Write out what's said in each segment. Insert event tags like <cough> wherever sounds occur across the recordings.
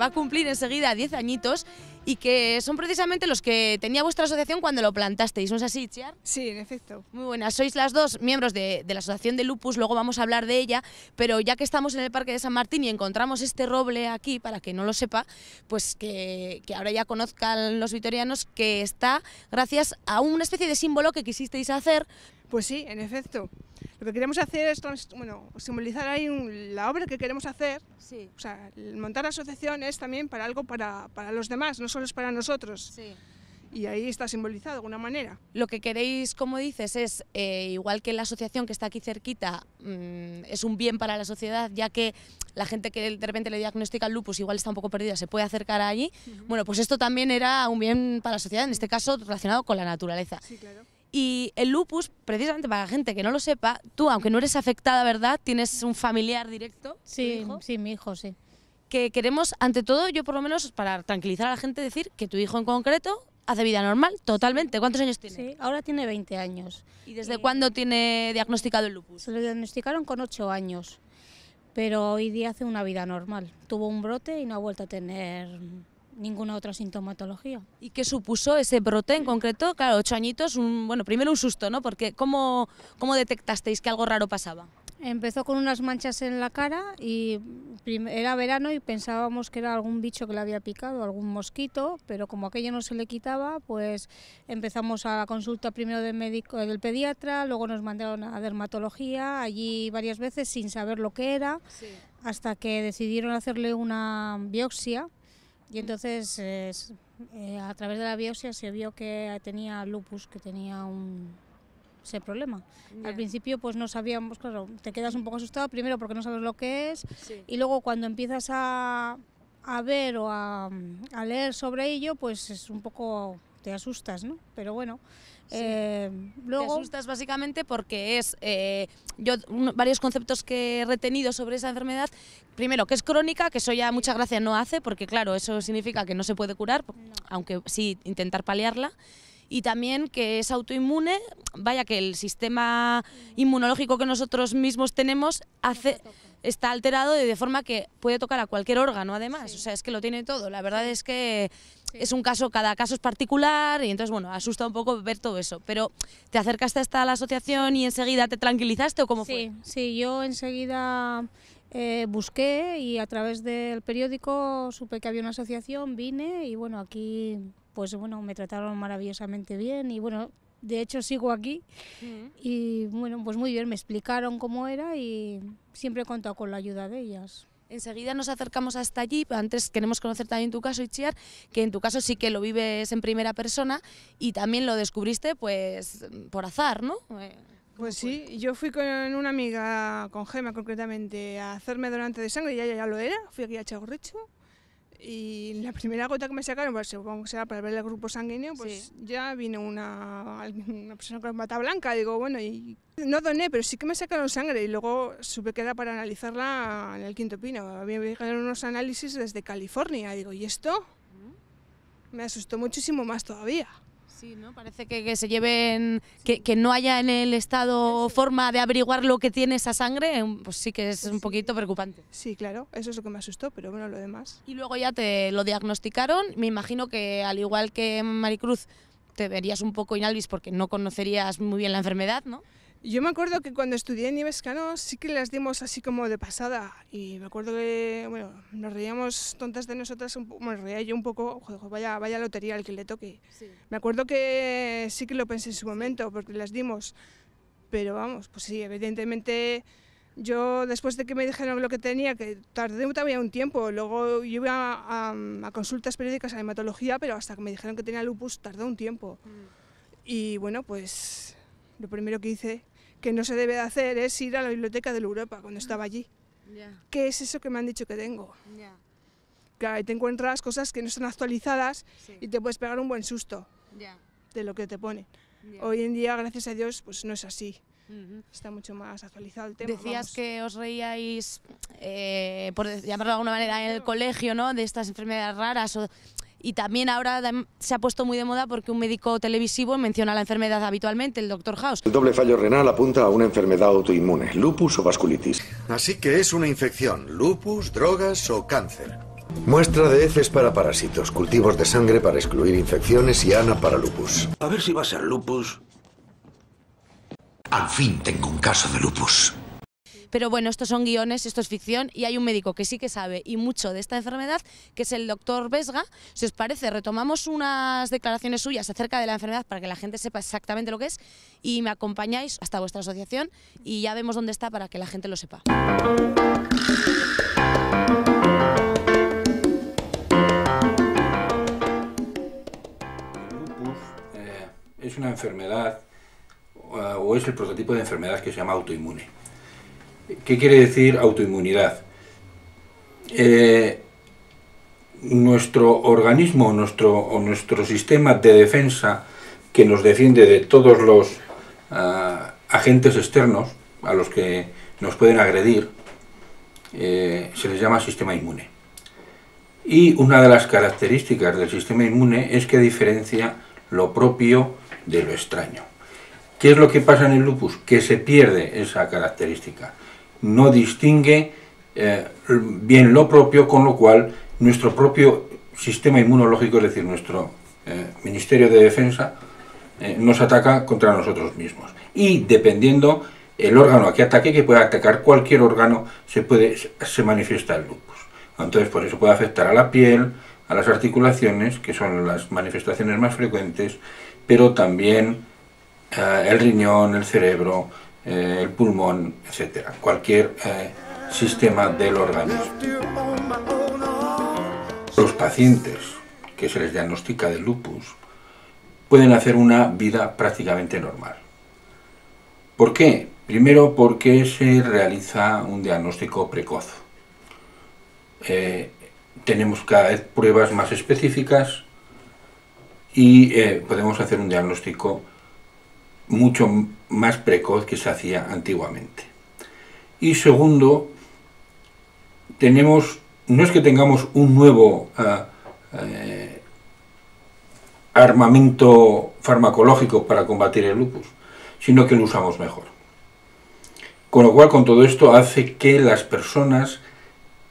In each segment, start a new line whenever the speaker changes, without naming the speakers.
va a cumplir enseguida 10 añitos y que son precisamente los que tenía vuestra asociación cuando lo plantasteis, ¿no es así, Chiar? Sí, en efecto. Muy buenas, sois las dos miembros de, la Asociación de Lupus, luego vamos a hablar de ella, pero ya que estamos en el Parque de San Martín y encontramos este roble aquí, para que no lo sepa, pues que, que ahora ya conozcan
los vitorianos que está gracias a una especie de símbolo que quisisteis hacer. Pues sí, en efecto. Lo que queremos hacer es bueno, simbolizar ahí la obra que queremos hacer. O sea, montar la asociación es también para algo para, para los demás, no solo es para nosotros. y ahí está simbolizado de alguna manera. Lo que queréis, como dices, es, eh,
igual que la asociación que está aquí cerquita, mm, es un bien para la sociedad, ya que la gente que de repente le diagnostica el lupus igual está un poco perdida, se puede acercar allí. Bueno, pues esto también era un bien para la sociedad, en este caso relacionado con la naturaleza. Sí, claro. Y el lupus, precisamente para la gente que no lo sepa, tú, aunque no eres afectada, ¿verdad? Tienes un familiar directo. Sí, sí, mi hijo, sí. Que queremos, ante todo, yo por lo menos, para tranquilizar a la gente, decir que tu hijo en concreto hace vida normal, totalmente. ¿Cuántos años tiene? Sí, ahora tiene 20 años. ¿Y desde cuándo
tiene diagnosticado el lupus? Se lo diagnosticaron con 8 años, pero hoy día hace una vida normal. Tuvo un brote y no ha vuelto a tener ninguna otra sintomatología.
¿Y qué supuso ese brote en concreto? Claro, ocho añitos, un, bueno, primero un susto, ¿no? Porque ¿cómo, ¿cómo detectasteis que algo raro pasaba?
Empezó con unas manchas en la cara y era verano y pensábamos que era algún bicho que le había picado, algún mosquito, pero como aquello no se le quitaba, pues empezamos a la consulta primero del médico, del pediatra, luego nos mandaron a dermatología, allí varias veces sin saber lo que era, hasta que decidieron hacerle una biopsia y entonces eh, a través de la biopsia se vio que tenía lupus, que tenía ese problema. Al principio pues no sabíamos, claro, te quedas un poco asustado primero porque no sabes lo que es y luego cuando empiezas a, a ver o a, leer sobre ello pues es un
poco te asustas, ¿no? Pero bueno, eh, luego... Te asustas básicamente porque es, eh, yo varios conceptos que he retenido sobre esa enfermedad, primero que es crónica, que eso ya muchas gracia no hace, porque claro, eso significa que no se puede curar, aunque sí intentar paliarla y también que es autoinmune, vaya que el sistema inmunológico que nosotros mismos tenemos hace está alterado de forma que puede tocar a cualquier órgano además, o sea, es que lo tiene todo. La verdad es que es un caso, cada caso es particular y entonces, bueno, asusta un poco ver todo eso. Pero te acercaste hasta la asociación y enseguida te tranquilizaste o cómo sí, fue? Sí, yo enseguida eh, busqué
y a través del periódico supe que había una asociación, vine y bueno, aquí pues bueno, me trataron maravillosamente bien y bueno, de hecho sigo aquí mm. y
bueno, pues muy bien, me explicaron cómo era y siempre he contado con la ayuda de ellas. Enseguida nos acercamos hasta allí, antes queremos conocer también tu caso, Ichiar, que en tu caso sí que lo vives en primera persona y también lo descubriste pues por azar, ¿no?
Eh, pues sí, yo fui con una amiga, con Gema concretamente, a hacerme donante de sangre, y ya, ya lo era, fui aquí a Chagorricho. Y la primera gota que me sacaron, pues supongo que para ver el grupo sanguíneo, pues ya vino una, una, persona con bata blanca. Digo, bueno, y no doné, pero sí que me sacaron sangre. Y luego supe que era para analizarla en el Quinto Pino. Había llegado unos análisis desde California. Digo, ¿y esto? Me asustó muchísimo más todavía.
Sí, ¿no?
Parece que, que se lleven, que, que, no haya en el Estado forma de averiguar lo que tiene esa sangre, em, pues sí que es un poquito preocupante.
Sí, claro, eso es lo que me asustó, pero bueno, lo demás. Y
luego ya te lo diagnosticaron, me imagino que al igual que Maricruz, te verías un poco inalvis porque no conocerías muy bien la enfermedad, ¿no?
Yo me acuerdo que cuando estudié en Ibescano sí que las dimos así como de pasada y me acuerdo que bueno, nos reíamos tontas de nosotras, un me reía yo un poco, joder, vaya, vaya lotería al que le toque. Me acuerdo que sí que lo pensé en su momento porque las dimos, pero vamos, pues sí, evidentemente yo después de que me dijeron lo que tenía, que tardé todavía un tiempo, luego yo iba a, consultas periódicas a hematología, pero hasta que me dijeron que tenía lupus tardó un tiempo. Mm. Y bueno, pues lo primero que hice que no se debe de hacer es ir a la biblioteca de la Europa cuando estaba allí. ¿Qué es eso que me han dicho que tengo? que ahí te encuentras cosas que no están actualizadas y te puedes pegar un buen susto de lo que te ponen. Hoy en día, gracias a Dios, pues no es así. Está mucho más actualizado el tema. Decías que os reíais, eh, por
llamarlo de alguna manera, en el colegio, ¿no? De estas enfermedades raras y también ahora se ha puesto muy de moda porque un médico televisivo menciona la enfermedad habitualmente, el doctor House. El doble
fallo renal
apunta a una enfermedad autoinmune, lupus o vasculitis. Así que es una infección, lupus, drogas o cáncer. Muestra de heces para parásitos, cultivos de sangre para excluir infecciones y ANA para lupus. A ver si va a ser lupus. Al fin tengo un caso de lupus.
Pero bueno, estos son guiones, esto es ficción y hay un médico que sí que sabe y mucho de esta enfermedad, que es el doctor Vesga. Si os parece, retomamos unas declaraciones suyas acerca de la enfermedad para que la gente sepa exactamente lo que es y me acompañáis hasta vuestra asociación y ya vemos dónde está para que la gente lo sepa.
Eh, es una enfermedad eh, o es el prototipo de enfermedad que se llama autoinmune. ¿Qué quiere decir autoinmunidad? Eh, nuestro organismo nuestro, o nuestro sistema de defensa que nos defiende de todos los ah, agentes externos a los que nos pueden agredir, eh, se les llama sistema inmune. Y una de las características del sistema inmune es que diferencia lo propio de lo extraño. ¿Qué es lo que pasa en el lupus? Que se pierde esa característica. No distingue eh, bien lo propio, con lo cual nuestro propio sistema inmunológico, es decir, nuestro eh, Ministerio de Defensa, eh, nos ataca contra nosotros mismos. Y dependiendo el órgano a que ataque, que pueda atacar cualquier órgano, se, puede, se manifiesta el lupus. Entonces, por eso puede afectar a la piel, a las articulaciones, que son las manifestaciones más frecuentes, pero también eh, el riñón, el cerebro, eh, el pulmón, etc. cualquier eh, sistema del organismo. Los pacientes que se les diagnostica de lupus pueden hacer una vida prácticamente normal. ¿Por qué? Primero porque se realiza un diagnóstico precoz. tenemos cada vez pruebas más específicas y podemos hacer un diagnóstico mucho más precoz que se hacía antiguamente. Y segundo, tenemos, no es que tengamos un nuevo ah, eh, armamento farmacológico para combatir el lupus, sino que lo usamos mejor. Con lo cual, con todo esto hace que las personas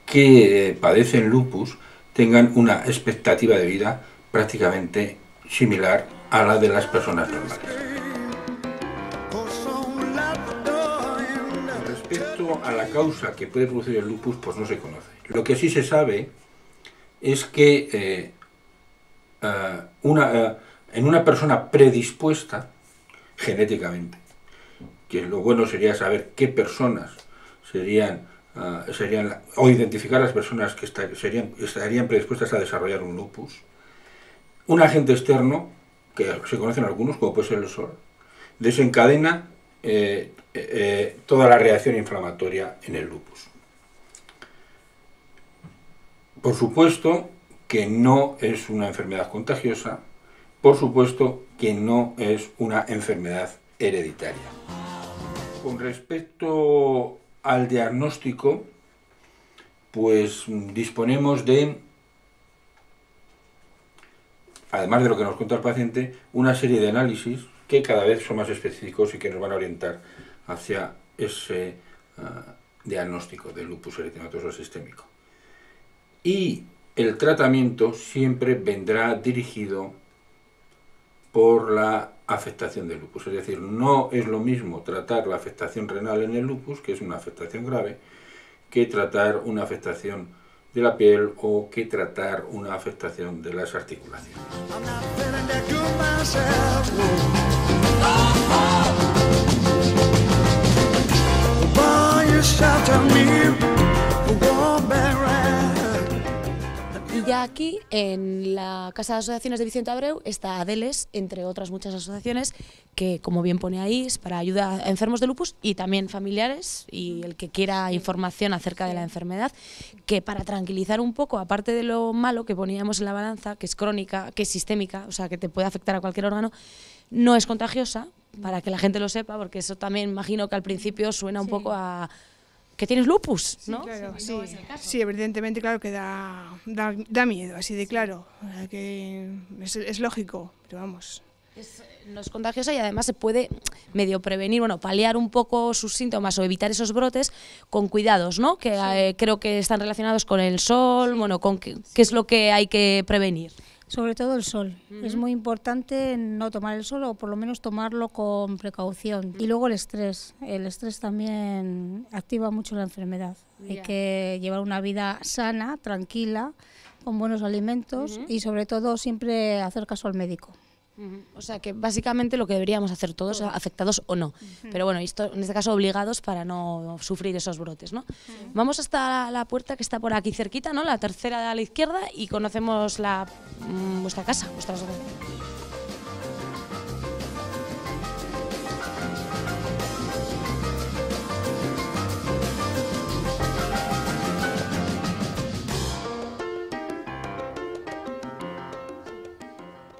que eh, padecen lupus tengan una expectativa de vida prácticamente similar a la de las personas normales. a la causa que puede producir el lupus, pues no se conoce. Lo que sí se sabe es que eh, ah, una, ah, en una persona predispuesta genéticamente, que lo bueno sería saber qué personas serían, ah, serían o identificar las personas que serían, estarían predispuestas a desarrollar un lupus, un agente externo, que se conocen algunos, como puede ser el sol, desencadena eh, eh, toda la reacción inflamatoria en el lupus. Por supuesto que no es una enfermedad contagiosa, por supuesto que no es una enfermedad hereditaria. Con respecto al diagnóstico, pues disponemos de, además de lo que nos cuenta el paciente, una serie de análisis que cada vez son más específicos y que nos van a orientar hacia ese eh, diagnóstico del lupus eritematoso sistémico. Y el tratamiento siempre vendrá dirigido por la afectación del lupus. Es decir, no es lo mismo tratar la afectación renal en el lupus, que es una afectación grave, que tratar una afectación de la piel o que tratar una afectación de las articulaciones.
Y ya aquí, en la Casa de Asociaciones de Vicente Abreu, está Adeles, entre otras muchas asociaciones, que como bien pone ahí, es para ayuda a enfermos de lupus y también familiares y el que quiera información acerca de la enfermedad, que para tranquilizar un poco, aparte de lo malo que poníamos en la balanza, que es crónica, que es sistémica, o sea, que te puede afectar a cualquier órgano, no es contagiosa, para que la gente lo sepa, porque eso también imagino que al principio suena un poco a que tienes lupus, ¿no?
Sí, evidentemente, claro que da, da, miedo, así de claro, es, lógico, pero vamos. no es
contagiosa y además se puede medio prevenir, bueno, paliar un poco sus síntomas o evitar esos brotes con cuidados, ¿no? Que eh, creo que están relacionados con el sol, bueno, con qué es lo que hay que prevenir. Sobre todo el sol. Es muy
importante no tomar el sol o por lo menos tomarlo con precaución. Y luego el estrés. El estrés también activa mucho la enfermedad. Hay que llevar una vida sana, tranquila, con buenos alimentos y sobre todo siempre hacer caso al
médico. O sea que básicamente lo que deberíamos hacer todos, afectados o no. Pero bueno, esto, en este caso obligados para no sufrir esos brotes. ¿no? Vamos hasta la puerta que está por aquí cerquita, ¿no? la tercera a la izquierda, y conocemos la, mm, vuestra casa, vuestra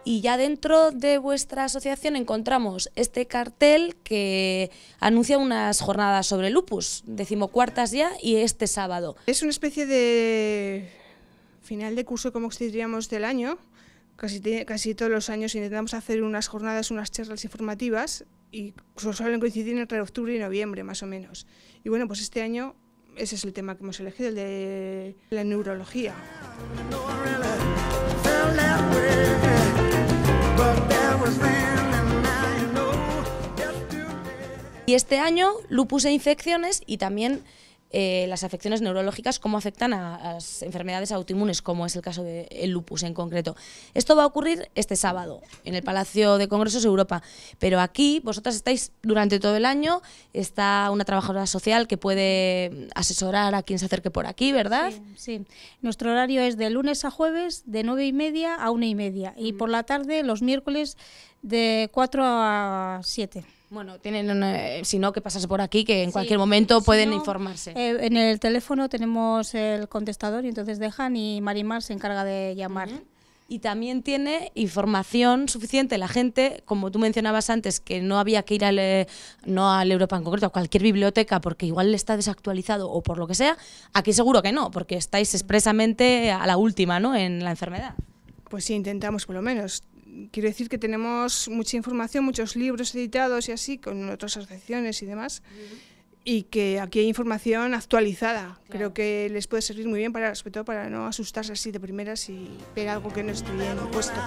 y ya dentro de vuestra asociación encontramos este cartel que anuncia
unas jornadas sobre lupus, decimocuartas ya y este sábado. Es una especie de final de curso, como diríamos, del año. Casi, casi todos los años intentamos hacer unas jornadas, unas charlas informativas y suelen coincidir entre octubre y noviembre, más o menos. Y bueno, pues este año ese es el tema que hemos elegido, el de la neurología. Y este
año, lupus e infecciones y también eh, las afecciones neurológicas, cómo afectan a, las enfermedades autoinmunes, como es el caso del lupus en concreto. Esto va a ocurrir este sábado en el Palacio de Congresos Europa, pero aquí vosotras estáis durante todo el año, está una trabajadora social que puede asesorar a quien se acerque por aquí, ¿verdad?
Sí, nuestro horario es de lunes a jueves de nueve y media a una y media y por la tarde los miércoles de 4 a 7. Bueno, tienen, eh, si no, que pasas
por aquí, que en cualquier momento pueden informarse.
Eh, en el teléfono tenemos el contestador y entonces dejan y Marimar se encarga de llamar.
Y también tiene información suficiente la gente, como tú mencionabas antes, que no había que ir al, eh, no al Europa en concreto, a cualquier biblioteca, porque igual está desactualizado o por lo que sea, aquí seguro que no, porque estáis expresamente a la última ¿no? en la enfermedad.
Pues sí, intentamos por lo menos quiero decir que tenemos mucha información, muchos libros editados y así, con otras asociaciones y demás, y que aquí hay información actualizada. Creo que les puede servir muy bien, para, sobre todo para no asustarse así de primeras y ver algo que no esté bien puesto.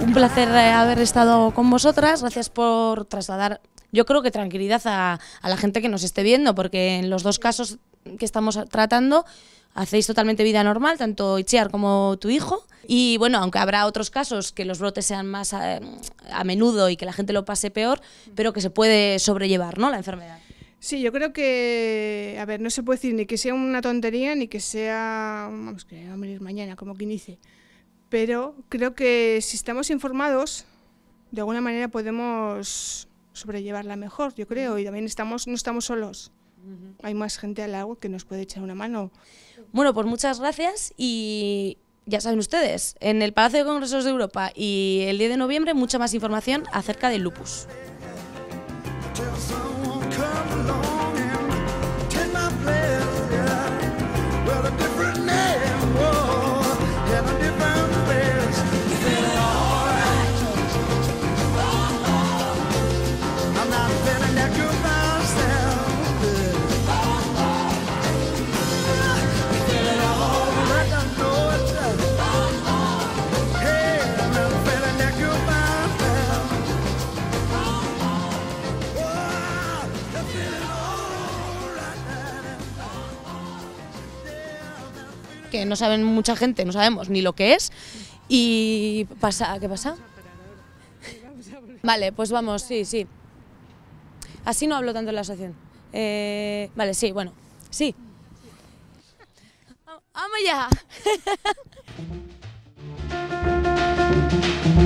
Un placer eh, haber estado con vosotras, gracias por trasladar yo creo que tranquilidad a, a, la gente que nos esté viendo, porque en los dos casos que estamos tratando hacéis totalmente vida normal, tanto Itziar como tu hijo. Y bueno, aunque habrá otros casos que los brotes sean más eh, a, menudo y que la gente lo pase peor, pero que se puede sobrellevar, ¿no? La enfermedad.
Sí, yo creo que, a ver, no se puede decir ni que sea una tontería ni que sea, vamos, que va a morir mañana, como quien dice. Pero creo que si estamos informados, de alguna manera podemos sobrellevarla mejor, yo creo, y también estamos, no estamos solos hay más gente al agua que nos puede echar una mano. Bueno, pues muchas gracias y ya saben ustedes, en el
Palacio de Congresos de Europa y el 10 de noviembre mucha más información acerca del lupus. no saben mucha gente, no sabemos ni lo que es. Y pasa, ¿qué pasa? Vale, pues vamos, sí, sí. Así no hablo tanto en la asociación. Eh, vale, sí, bueno, sí. Ah, ¡Vamos ya! <laughs>